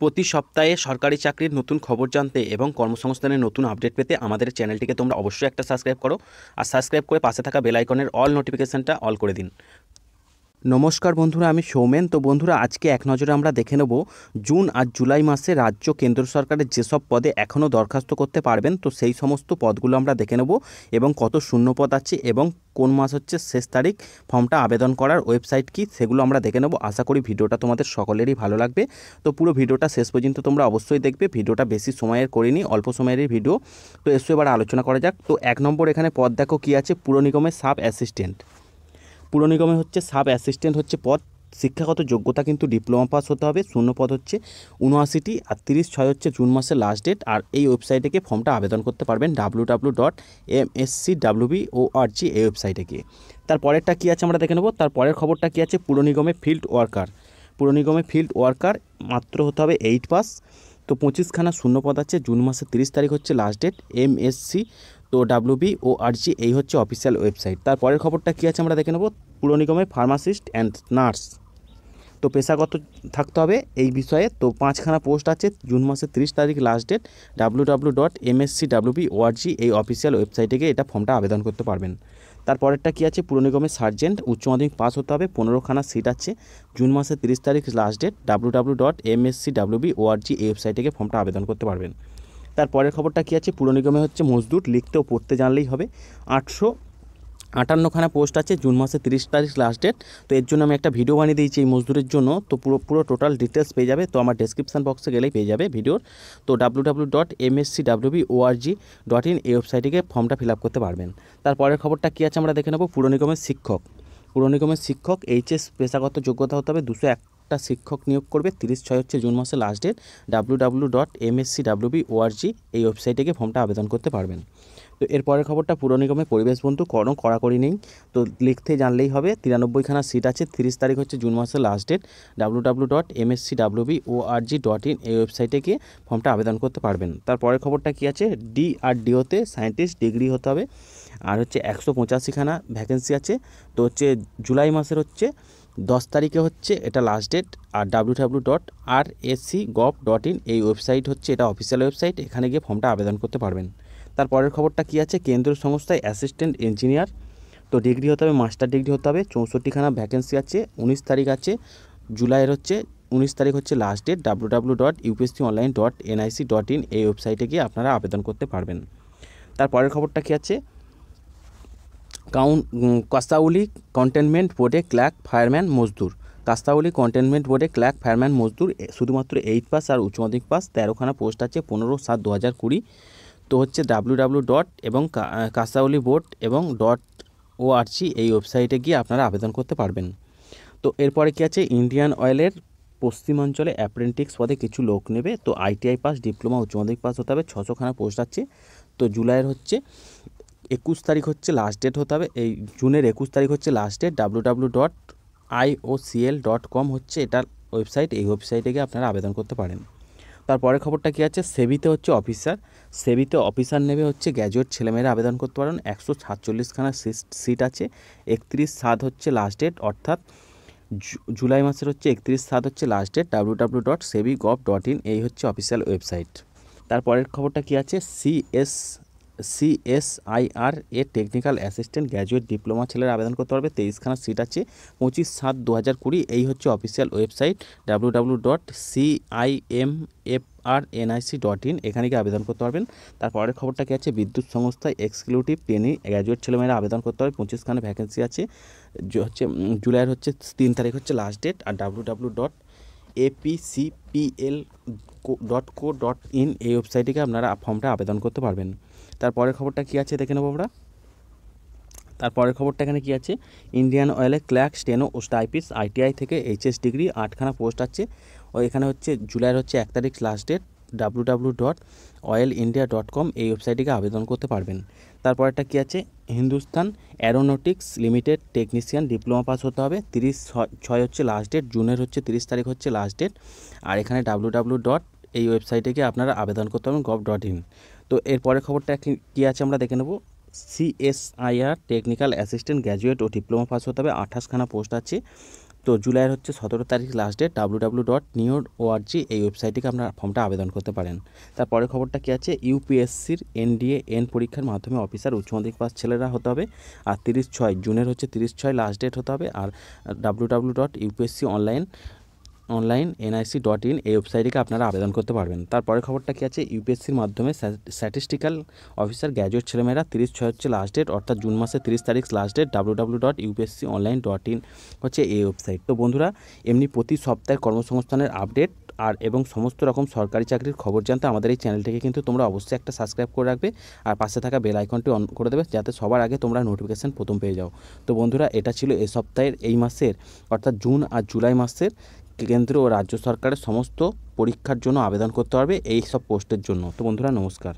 প্রতি সপ্তাহে সরকারি চাকরির নতুন খবর জানতে এবং কর্মসংস্থানের নতুন আপডেট পেতে আমাদের চ্যানেলটিকে তোমরা অবশ্যই একটা সাবস্ক্রাইব করো আর সাবস্ক্রাইব করে পাশে থাকা বেলাইকনের আইকনের অল নোটিফিকেশানটা অল করে দিন নমস্কার বন্ধুরা আমি সৌমেন তো বন্ধুরা আজকে এক নজরে আমরা দেখে নেব জুন আর জুলাই মাসে রাজ্য কেন্দ্র সরকারের যেসব পদে এখনও দরখাস্ত করতে পারবেন তো সেই সমস্ত পদগুলো আমরা দেখে নেব এবং কত শূন্য পদ আছে এবং কোন মাস হচ্ছে শেষ তারিখ ফর্মটা আবেদন করার ওয়েবসাইট কি সেগুলো আমরা দেখে নেব আশা করি ভিডিওটা তোমাদের সকলেরই ভালো লাগবে তো পুরো ভিডিওটা শেষ পর্যন্ত তোমরা অবশ্যই দেখবে ভিডিওটা বেশি সময়ের করিনি অল্প সময়েরই ভিডিও তো এসো এবার আলোচনা করা যাক তো এক নম্বর এখানে পদ দেখো কী আছে পুরো নিগমের সাব অ্যাসিস্ট্যান্ট নিগমে হচ্ছে সাব অ্যাসিস্ট্যান্ট হচ্ছে পদ শিক্ষাগত যোগ্যতা কিন্তু ডিপ্লোমা পাস হতে হবে শূন্য পদ হচ্ছে উনআশিটি আর তিরিশ ছয় হচ্ছে জুন মাসের লাস্ট ডেট আর এই ওয়েবসাইটে গিয়ে ফর্মটা আবেদন করতে পারবেন W W dot M S C WB O R G এই ওয়েবসাইটে গিয়ে তারপরেরটা কী আছে আমরা দেখে নেব তারপরের খবরটা কী আছে নিগমে ফিল্ড ওয়ার্কার নিগমে ফিল্ড ওয়ার্কার মাত্র হতে হবে এইট পাস তো পঁচিশখানা শূন্য পদ আছে জুন মাসের তিরিশ তারিখ হচ্ছে লাস্ট ডেট এম সি তো ডাব্লিউবি ও আরজি এই হচ্ছে অফিসিয়াল ওয়েবসাইট তারপরের খবরটা কী আছে আমরা দেখে নেব পুর নিগমে ফার্মাসিস্ট অ্যান্ড নার্স তো পেশাগত থাকতে হবে এই বিষয়ে তো পাঁচখানা পোস্ট আছে জুন মাসের তিরিশ তারিখ last date W W dot MSC WB ORG এই অফিসিয়াল ওয়েবসাইটে গিয়ে এটা ফর্মটা আবেদন করতে পারবেন তারপরেরটা কী আছে পুর নিগমের সার্জেন্ট উচ্চ মাধ্যমিক পাস হতে হবে পনেরোখানা সিট আছে জুন মাসের তিরিশ তারিখ last date W W dot MSC WB ORG এই ওয়েবসাইটে গিয়ে ফর্মটা আবেদন করতে পারবেন তারপরের খবরটা কী আছে পুর নিগমে হচ্ছে মজদুর লিখতে ও পড়তে জানলেই হবে আটশো আটান্নখানা পোস্ট আছে জুন মাসের তিরিশ তারিখ লাস্ট ডেট তো এর জন্য আমি একটা ভিডিও বানিয়ে দিয়েছি এই মজদুরের জন্য তো পুরো পুরো টোটাল ডিটেলস পেয়ে যাবে তো আমার ডেসক্রিপশান বক্সে গেলেই পেয়ে যাবে ভিডিওর তো W W dot MSC WB ORG dot in এই ওয়েবসাইটে গিয়ে ফর্মটা ফিল আপ করতে পারবেন তারপরের খবরটা কী আছে আমরা দেখে নেব পুর নিগমের শিক্ষক পুর নিগমের শিক্ষক এইচএস পেশাগত যোগ্যতা হতে হবে দুশো এক একটা শিক্ষক নিয়োগ করবে তিরিশ ছয় হচ্ছে জুন মাসের last date W W dot MSC WB ORG এই ওয়েবসাইটে গিয়ে ফর্মটা আবেদন করতে পারবেন তো এরপরের খবরটা পুর নিগমে পরিবেশ বন্ধু কোনো কড়াকড়ি নেই তো লিখতে জানলেই হবে তিরানব্বইখানা সিট আছে তিরিশ তারিখ হচ্ছে জুন মাসের last date W W dot MSC WB ORG dot in এই ওয়েবসাইটে গিয়ে ফর্মটা আবেদন করতে পারবেন তারপরের খবরটা কী আছে ডিআরডিওতে সায়েন্টিস্ট ডিগ্রি হতে হবে আর হচ্ছে একশো পঁচাশিখানা ভ্যাকেন্সি আছে তো হচ্ছে জুলাই মাসের হচ্ছে দশ তারিখে হচ্ছে এটা লাস্ট ডেট আর W W dot R SC gov dot in এই ওয়েবসাইট হচ্ছে এটা অফিসিয়াল ওয়েবসাইট এখানে গিয়ে ফর্মটা আবেদন করতে পারবেন তারপরের খবরটা কী আছে কেন্দ্রীয় সংস্থায় অ্যাসিস্ট্যান্ট ইঞ্জিনিয়ার তো ডিগ্রি হতে হবে মাস্টার ডিগ্রি হতে হবে চৌষট্টিখানা ভ্যাকেন্সি আছে উনিশ তারিখ আছে জুলাইয়ের হচ্ছে উনিশ তারিখ হচ্ছে last date W W dot UPSC online dot NIC dot in এই ওয়েবসাইটে গিয়ে আপনারা আবেদন করতে পারবেন তারপরের খবরটা কী আছে কাউন কাস্তাউলি কন্টেনমেন্ট বোর্ডে ক্ল্যাক ফায়ারম্যান মজদুর কাস্তাউলি কন্টেনমেন্ট বোর্ডে ক্ল্যাক ফায়ারম্যান মজদুর শুধুমাত্র এইট পাস আর উচ্চ মাধ্যমিক পাস তেরোখানা পোস্ট আছে পনেরো সাত দু হাজার কুড়ি তো হচ্ছে ডাব্লু ডাব্লু ডট এবং কাস্তাউলি বোর্ড এবং ডট ও আরসি এই ওয়েবসাইটে গিয়ে আপনারা আবেদন করতে পারবেন তো এরপরে কী আছে ইন্ডিয়ান অয়েলের পশ্চিমাঞ্চলে অ্যাপ্রেন্টিক্স পদে কিছু লোক নেবে তো আইটিআই পাস ডিপ্লোমা উচ্চ মাধ্যমিক পাস হতে হবে ছশোখানা পোস্ট আছে তো জুলাইয়ের হচ্ছে একুশ তারিখ হচ্ছে লাস্ট ডেট হতে হবে এই জুনের একুশ তারিখ হচ্ছে last date W W dot IOCL dot com হচ্ছে এটার ওয়েবসাইট এই ওয়েবসাইটে গিয়ে আপনারা আবেদন করতে পারেন তারপরে খবরটা কী আছে সেবিতে হচ্ছে অফিসার সেবিতে অফিসার নেবে হচ্ছে গ্র্যাজুয়েট ছেলেমেয়েরা আবেদন করতে পারেন একশো সাতচল্লিশখানা সিট আছে একত্রিশ সাত হচ্ছে লাস্ট ডেট অর্থাৎ জুলাই মাসের হচ্ছে একত্রিশ সাত হচ্ছে last date W W dot SEBI gov dot in এই হচ্ছে অফিসিয়াল ওয়েবসাইট তারপরের খবরটা কী আছে সিএস সিএসআইআর এ টেকনিক্যাল অ্যাসিস্ট্যান্ট গ্র্যাজুয়েট ডিপ্লোমা ছেলের আবেদন করতে পারবে তেইশখানা সিট আছে পঁচিশ সাত দু হাজার কুড়ি এই হচ্ছে official website W dot F R NIC dot in এখানে গিয়ে আবেদন করতে পারবেন তারপরের খবরটা কি আছে বিদ্যুৎ সংস্থায় এক্সক্লুটিভ ট্রেনিং গ্র্যাজুয়েট ছেলেমেয়েরা আবেদন করতে হবে পঁচিশখানে ভ্যাকেন্সি আছে হচ্ছে জুলাইয়ের হচ্ছে তিন তারিখ হচ্ছে লাস্ট ডেট আর W W dot APCPL dot co dot in এই ওয়েবসাইটে আপনারা ফর্মটা আবেদন করতে পারবেন তারপরের খবরটা কি আছে দেখে নেবো আমরা তারপরের খবরটা এখানে কি আছে ইন্ডিয়ান অয়েলে ক্ল্যাক স্টেনো ও স্টাইপিস আইটিআই থেকে এইচএস ডিগ্রি আটখানা পোস্ট আছে ও এখানে হচ্ছে জুলাইয়ের হচ্ছে এক তারিখ last date W W dot oil India dot com এই ওয়েবসাইটটিকে আবেদন করতে পারবেন তারপরেরটা কী আছে Hindustan Aeronautics Limited technician diploma pass হতে হবে তিরিশ ছয় হচ্ছে লাস্ট ডেট জুনের হচ্ছে তিরিশ তারিখ হচ্ছে লাস্ট ডেট আর এখানে ডাব্লু ডাব্লু ডট এই ওয়েবসাইটে গিয়ে আপনারা আবেদন করতে পারবেন গভ ডট ইন তো এরপরের খবরটা কী আছে আমরা দেখে নেব সিএসআইআর টেকনিক্যাল অ্যাসিস্ট্যান্ট গ্র্যাজুয়েট ও ডিপ্লোমা পাস হতে হবে আঠাশখানা পোস্ট আছে তো জুলাইয়ের হচ্ছে সতেরো তারিখ last date W W dot নিউর ওআরজি এই ওয়েবসাইটটিকে আপনার ফর্মটা আবেদন করতে পারেন তারপরে খবরটা কী আছে ইউপিএসসির এনডিএ এন পরীক্ষার মাধ্যমে অফিসার উচ্চ মাধ্যমিক পাস ছেলেরা হতে হবে আর তিরিশ ছয় জুনের হচ্ছে তিরিশ ছয় লাস্ট ডেট হতে হবে আর W W dot UPSC online online NIC dot in এই ওয়েবসাইট আপনারা আবেদন করতে পারবেন তারপরে খবরটা কী আছে ইউপিএসসির মাধ্যমে স্ট্যাটিস্টিক্যাল অফিসার গ্র্যাজুয়েট ছেলেমেয়েরা তিরিশ ছয় হচ্ছে লাস্ট ডেট অর্থাৎ জুন মাসের তিরিশ তারিখ last date W W dot UPSC online dot in হচ্ছে এই ওয়েবসাইট তো বন্ধুরা এমনি প্রতি সপ্তাহে কর্মসংস্থানের আপডেট আর এবং সমস্ত রকম সরকারি চাকরির খবর জানতে আমাদের এই চ্যানেলটিকে কিন্তু তোমরা অবশ্যই একটা সাবস্ক্রাইব করে রাখবে আর পাশে থাকা বেল আইকনটি অন করে দেবে যাতে সবার আগে তোমরা নোটিফিকেশান প্রথম পেয়ে যাও তো বন্ধুরা এটা ছিল এ সপ্তাহের এই মাসের অর্থাৎ জুন আর জুলাই মাসের কেন্দ্র ও রাজ্য সরকারের সমস্ত পরীক্ষার জন্য আবেদন করতে পারবে এই সব পোস্টের জন্য তো বন্ধুরা নমস্কার